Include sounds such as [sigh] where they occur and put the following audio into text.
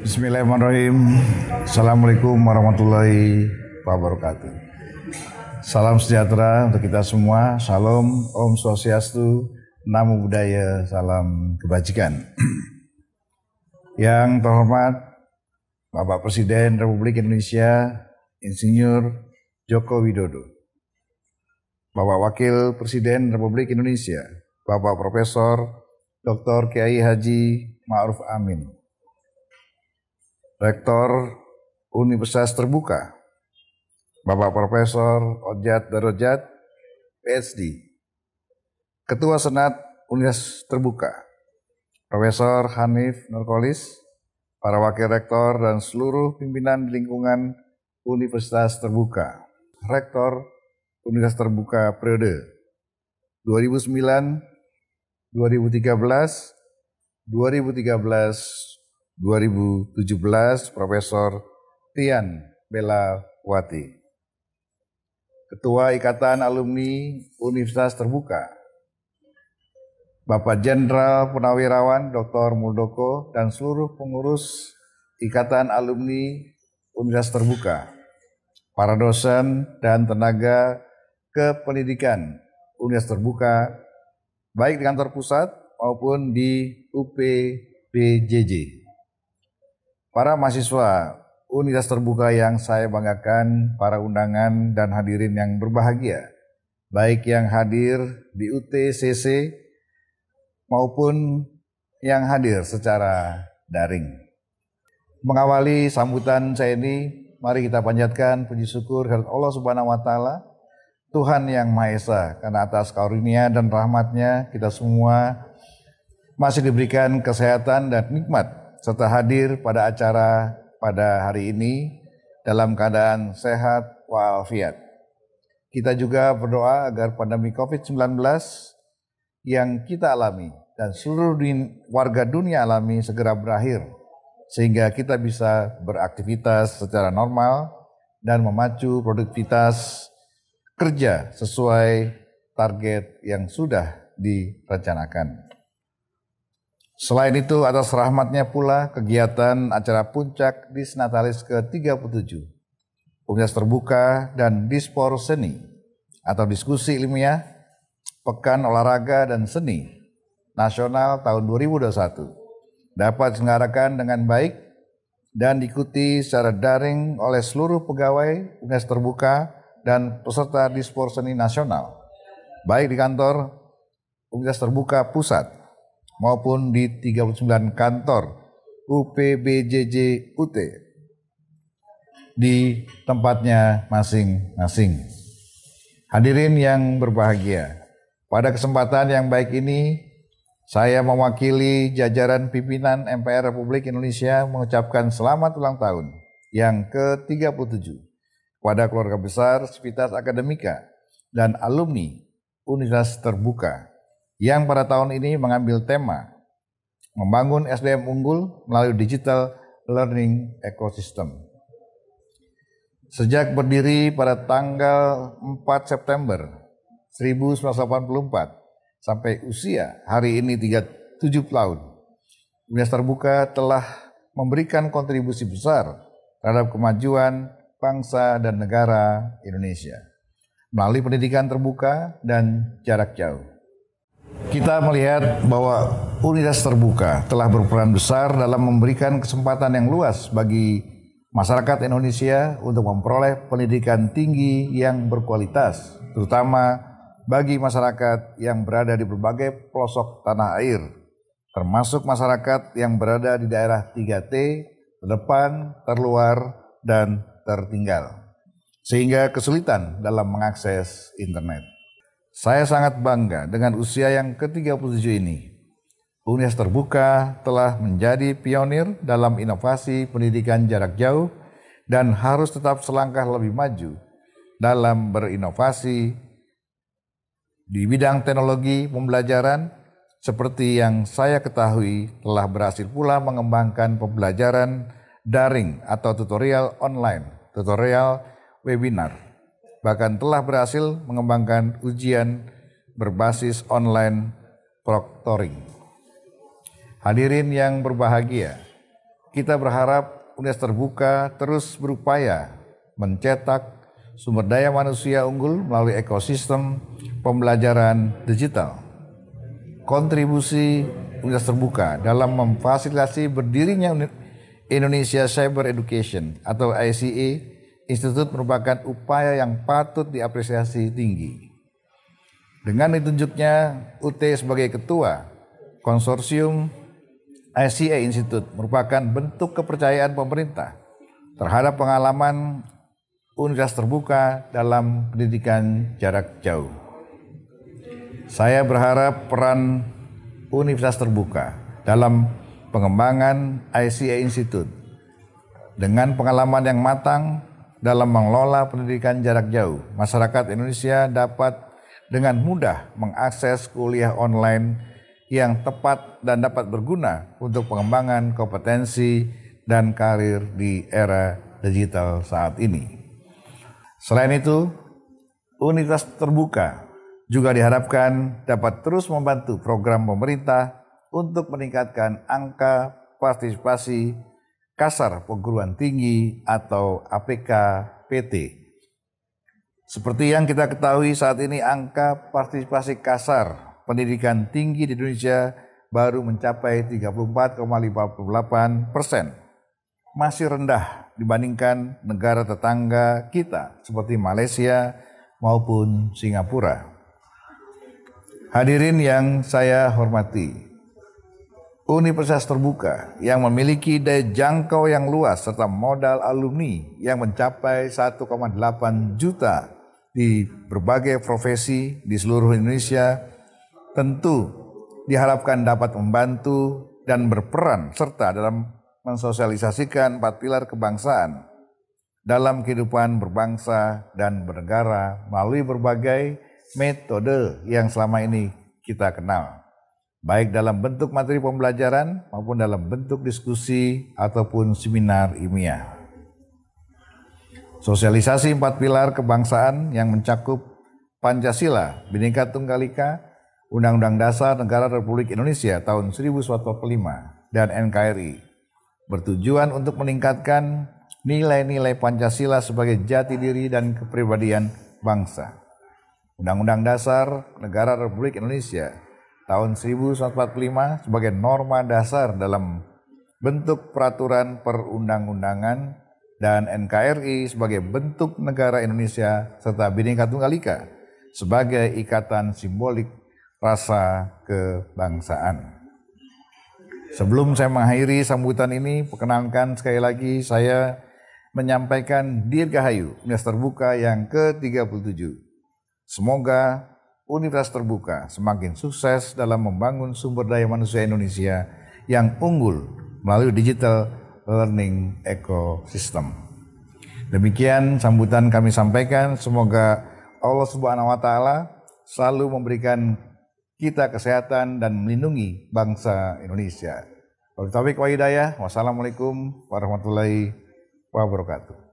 Bismillahirrahmanirrahim. Assalamualaikum warahmatullahi wabarakatuh. Salam sejahtera untuk kita semua. Salam Om Swastiastu, Namo Buddhaya, salam kebajikan. [clears throat] Yang terhormat Bapak Presiden Republik Indonesia, Insinyur Joko Widodo. Bapak Wakil Presiden Republik Indonesia, Bapak Profesor Dr. Kiai Haji Ma'ruf Amin. Rektor Universitas Terbuka, Bapak Profesor Ojat Darojat, PhD, Ketua Senat Universitas Terbuka, Profesor Hanif Nurkolis, para Wakil Rektor dan seluruh pimpinan lingkungan Universitas Terbuka, Rektor Universitas Terbuka periode 2009 2013 2013 2017 Profesor Tian Bela Wati. Ketua Ikatan Alumni Universitas Terbuka, Bapak Jenderal Punawirawan Dr. Muldoko dan seluruh pengurus Ikatan Alumni Universitas Terbuka, para dosen dan tenaga kependidikan Universitas Terbuka, baik di kantor pusat maupun di UPBJJ. Para mahasiswa Universitas Terbuka yang saya banggakan, para undangan dan hadirin yang berbahagia, baik yang hadir di UTCC maupun yang hadir secara daring. Mengawali sambutan saya ini, mari kita panjatkan puji syukur kepada Allah Subhanahu wa taala, Tuhan yang Maha Esa, karena atas karunia dan rahmatnya kita semua masih diberikan kesehatan dan nikmat serta hadir pada acara pada hari ini dalam keadaan sehat walafiat. Kita juga berdoa agar pandemi COVID-19 yang kita alami dan seluruh warga dunia alami segera berakhir sehingga kita bisa beraktivitas secara normal dan memacu produktivitas kerja sesuai target yang sudah direncanakan. Selain itu, atas rahmatnya pula kegiatan acara puncak Disnatalis ke-37, Universitas Terbuka dan Dispor Seni, atau diskusi ilmiah, Pekan Olahraga dan Seni Nasional tahun 2021, dapat diselenggarakan dengan baik dan diikuti secara daring oleh seluruh pegawai Unes Terbuka dan peserta Dispor Seni Nasional, baik di kantor Unes Terbuka Pusat maupun di 39 kantor UPBJJ UT di tempatnya masing-masing. Hadirin yang berbahagia, pada kesempatan yang baik ini saya mewakili jajaran pimpinan MPR Republik Indonesia mengucapkan selamat ulang tahun yang ke-37 kepada keluarga besar Sivitas Akademika dan alumni Universitas Terbuka yang pada tahun ini mengambil tema membangun SDM unggul melalui digital learning ecosystem. Sejak berdiri pada tanggal 4 September 1984 sampai usia hari ini 37 tahun, Universitas Terbuka telah memberikan kontribusi besar terhadap kemajuan bangsa dan negara Indonesia melalui pendidikan terbuka dan jarak jauh kita melihat bahwa Universitas Terbuka telah berperan besar dalam memberikan kesempatan yang luas bagi masyarakat Indonesia untuk memperoleh pendidikan tinggi yang berkualitas, terutama bagi masyarakat yang berada di berbagai pelosok tanah air, termasuk masyarakat yang berada di daerah 3T, terdepan, terluar, dan tertinggal, sehingga kesulitan dalam mengakses internet. Saya sangat bangga dengan usia yang ke-37 ini. UNES Terbuka telah menjadi pionir dalam inovasi pendidikan jarak jauh dan harus tetap selangkah lebih maju dalam berinovasi di bidang teknologi pembelajaran seperti yang saya ketahui telah berhasil pula mengembangkan pembelajaran daring atau tutorial online, tutorial webinar bahkan telah berhasil mengembangkan ujian berbasis online proctoring. Hadirin yang berbahagia, kita berharap Universitas Terbuka terus berupaya mencetak sumber daya manusia unggul melalui ekosistem pembelajaran digital. Kontribusi Universitas Terbuka dalam memfasilitasi berdirinya Indonesia Cyber Education atau ICE institut merupakan upaya yang patut diapresiasi tinggi. Dengan ditunjuknya UT sebagai ketua, konsorsium ICA Institute merupakan bentuk kepercayaan pemerintah terhadap pengalaman universitas terbuka dalam pendidikan jarak jauh. Saya berharap peran universitas terbuka dalam pengembangan ICA Institute dengan pengalaman yang matang dalam mengelola pendidikan jarak jauh. Masyarakat Indonesia dapat dengan mudah mengakses kuliah online yang tepat dan dapat berguna untuk pengembangan kompetensi dan karir di era digital saat ini. Selain itu, unitas terbuka juga diharapkan dapat terus membantu program pemerintah untuk meningkatkan angka partisipasi kasar perguruan tinggi atau APK PT. Seperti yang kita ketahui saat ini angka partisipasi kasar pendidikan tinggi di Indonesia baru mencapai 34,58 persen. Masih rendah dibandingkan negara tetangga kita seperti Malaysia maupun Singapura. Hadirin yang saya hormati, Universitas terbuka yang memiliki daya jangkau yang luas serta modal alumni yang mencapai 1,8 juta di berbagai profesi di seluruh Indonesia tentu diharapkan dapat membantu dan berperan serta dalam mensosialisasikan empat pilar kebangsaan dalam kehidupan berbangsa dan bernegara melalui berbagai metode yang selama ini kita kenal baik dalam bentuk materi pembelajaran maupun dalam bentuk diskusi ataupun seminar ilmiah. Sosialisasi empat pilar kebangsaan yang mencakup Pancasila, Bhinneka Tunggal Ika, Undang-Undang Dasar Negara Republik Indonesia tahun 1945 dan NKRI bertujuan untuk meningkatkan nilai-nilai Pancasila sebagai jati diri dan kepribadian bangsa. Undang-Undang Dasar Negara Republik Indonesia tahun 1945 sebagai norma dasar dalam bentuk peraturan perundang-undangan dan NKRI sebagai bentuk negara Indonesia serta Bhinneka Tunggal Ika sebagai ikatan simbolik rasa kebangsaan. Sebelum saya mengakhiri sambutan ini, perkenankan sekali lagi saya menyampaikan Dirgahayu, Minas Terbuka yang ke-37. Semoga Universitas Terbuka semakin sukses dalam membangun sumber daya manusia Indonesia yang unggul melalui digital learning ecosystem. Demikian sambutan kami sampaikan. Semoga Allah Subhanahu wa taala selalu memberikan kita kesehatan dan melindungi bangsa Indonesia. Wabillahi Wassalamualaikum warahmatullahi wabarakatuh.